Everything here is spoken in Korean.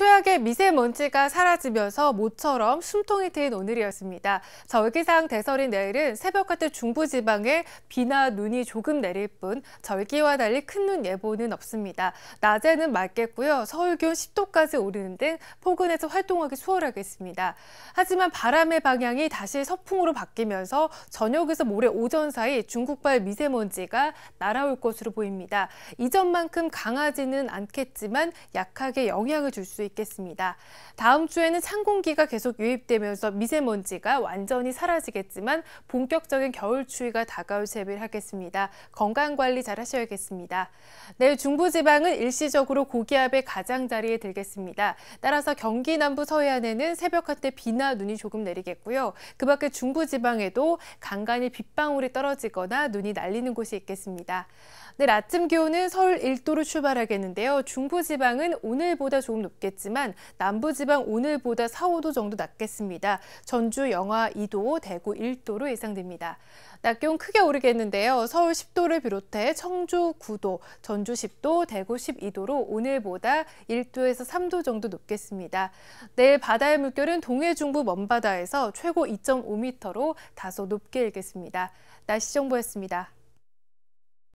최악의 미세먼지가 사라지면서 모처럼 숨통이 트인 오늘이었습니다. 절기상 대설인 내일은 새벽 같은 중부지방에 비나 눈이 조금 내릴 뿐 절기와 달리 큰 눈 예보는 없습니다. 낮에는 맑겠고요. 서울 기온 10도까지 오르는 등 포근해서 활동하기 수월하겠습니다. 하지만 바람의 방향이 다시 서풍으로 바뀌면서 저녁에서 모레 오전 사이 중국발 미세먼지가 날아올 것으로 보입니다. 이전만큼 강하지는 않겠지만 약하게 영향을 줄수 있겠습니다. 다음 주에는 찬 공기가 계속 유입되면서 미세먼지가 완전히 사라지겠지만 본격적인 겨울 추위가 다가올 채비를 하겠습니다. 건강 관리 잘 하셔야겠습니다. 내일 중부지방은 일시적으로 고기압의 가장자리에 들겠습니다. 따라서 경기 남부 서해안에는 새벽 한때 비나 눈이 조금 내리겠고요. 그 밖에 중부지방에도 간간히 빗방울이 떨어지거나 눈이 날리는 곳이 있겠습니다. 내일 아침 기온은 서울 1도로 출발하겠는데요. 중부지방은 오늘보다 조금 높겠죠. 있겠지만 남부지방 오늘보다 4, 5도 정도 낮겠습니다. 전주 영하 2도, 대구 1도로 예상됩니다. 낮 기온 크게 오르겠는데요. 서울 10도를 비롯해 청주 9도, 전주 10도, 대구 12도로 오늘보다 1도에서 3도 정도 높겠습니다. 내일 바다의 물결은 동해 중부 먼바다에서 최고 2.5m로 다소 높게 일겠습니다. 날씨 정보였습니다.